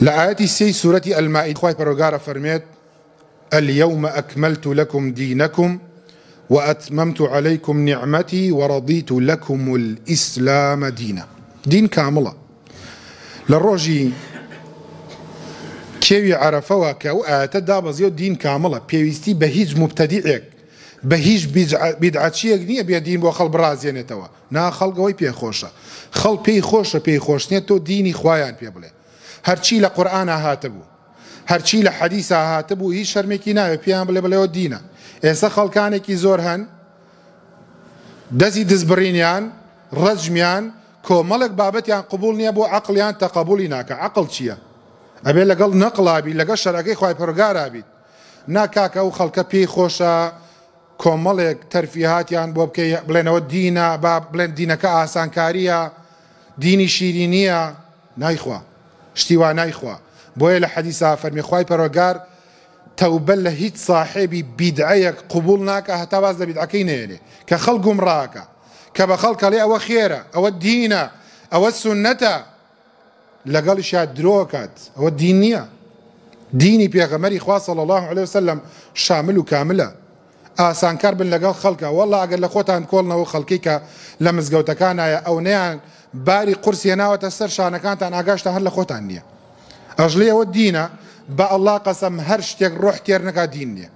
لآيات سي سورة المائدة خواهي پروگار فرميت اليوم أكملت لكم دينكم وأتممت عليكم نعمتي ورضيت لكم الإسلام دينا دين كاملة لروجي كيوي عرفوا كو آتا دابزيو دين كاملة بيويستي بهيج مبتدئك بهيج بدعتشيك نية بيا دين بوخل خلق برازيانيتوا نا خلق وي بيا خوشة خلق بيا خوشة بي خوشنيتو ديني خوايان بيا بلي هەرچی لە قورآە هاتەبوو هەرچی لە حەدیسا هاتەبوو هیچ شەرمێکی ناوێ پێیان بڵێ بڵێەوە دینە ئێستا خەڵکانێکی زۆر هەن دەزی دزبڕینیان ڕەجمیان کۆمەڵک بابەتیان قبول نییە بۆ عقلیان تەقبولی ناکە عقل چییە؟ ئەبێ لەگەڵ نەقلابی لەگە شەرەکەی خی پڕگارابیت ناکاکە ئەو خەڵکە پێی خۆشە کۆمەڵێک تەرفیهاتیان بۆ بکە بڵێنەوە دینە با بڵێن دینەکە ئاسانکاریە دینی شیری نییە نایخوا شتیوانای خوا بۆیە لە حەدیسا فەرمیخوای پەرۆگار تەوبەل لە هیچ صاحبی بیدعەیەک قبول ناکە هەتا باز لە بیدعەکەی نێنێ کە خەڵ گومڕاکە کە بە خەڵ کەڵێ ئەوە خێرە ئەوە دینە ئەوە سونەتە لەگەڵیشیا درۆکات ئەوە دین نییە دینی پێغەمەری خواسە لە الله عليه وسلم شامل و کاملە ئاسانکار بن لەگەڵ خەڵکە والله ئەگەر لە خۆتان کۆڵنەوە خەڵکی کە لە مزگەوتەکان نایە ئەو نیان باری قرسی هێناوەتە سەر شانەکانتان ئاگاشتە هەر لە خۆتان نییە ئەژلێەوە دینە بە ئەللا قەسەم هەر شتێک ڕۆح تێر نەکا دین نییە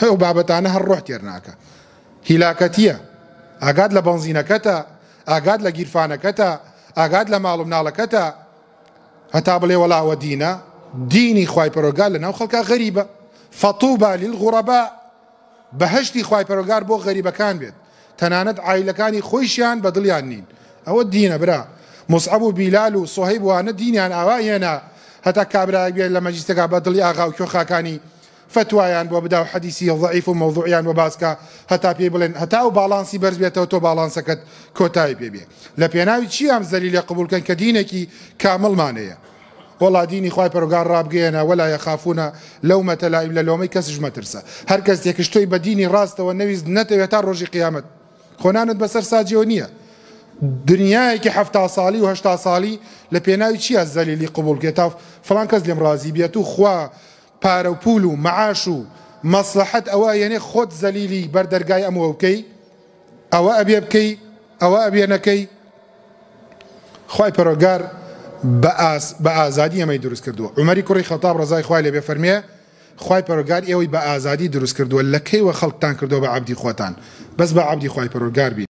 هەو بابەتانە هەر ڕۆح تێر ناکە هیلاکەتیە ئاگات لە بنزینەکەتە ئاگات لە گیرفانەکەتە ئاگات لە ماڵم ناڵەکەتە هەتا بڵێ وەڵاوە دینە دینی خی پەرۆگار لە ناو خەڵکە غەریبە فەتوبا لیل غوڕەبا بەهشتی خی پەرۆگار بۆ غەریبەکان بێت تەنانەت ئایلەکانی خۆیشیان بە دڵیان نین ئەوە دینە برا مسعب و بیلال و سوهی بوانە دینیان ئاوا هێنا هەتا کابراای بێت لە مەجیستەکە بە دڵی ئاغاو کۆخاکانی فتوایان بۆ بدا و حەدیسی ضعیف و مەوضوعیان بە باسکە هەتا پێ بڵێن هەتا و باڵانسی بەرز بێتەوە تۆ باڵانسەکەت کۆتایی پێبێ لە پێناوی چی ئەم زەلی لە قبولکەن کە دینێکی کاملمانەیە وڵا دینی خخوای پەرۆگار ڕابگەێنە وەلا یەخافونە لەومە تەلایم لە لۆمەی کەسش مەترسە هەر کەس تێکشتۆی بە دینی ڕاستەوە نەویست نەتەوێت تا ڕۆژی قیامەت خۆنانت بەسەر ساجیۆ نییە دنیایەکی هەفتا ساڵی و هشتا ساڵی لە پێناوی چی ئە زەلیلی قوبولکێت تا فلان کەس لێم ڕازی بێت و خوا پارە و پول و مەعاش و مەسلحەت ئەوە یەنێ خۆت زەلیلی بەردەرگای ئەمەوە بکەی ئەوە ئەبێ بکەی ئەوە ئەبێنەکەی خی پەرۆگار بە ئازادی ئەمەی دروست کردووە عمەری کوڕی خەتاب ڕزای خوای لێ بێ فەرمیە خی پەرۆگار ئێوەی بە ئازادی دروست کردووە لەکەیوە خەڵکتان کردەوە بە عبدی خۆتان بەس بە عبدی خی پەرۆگار بین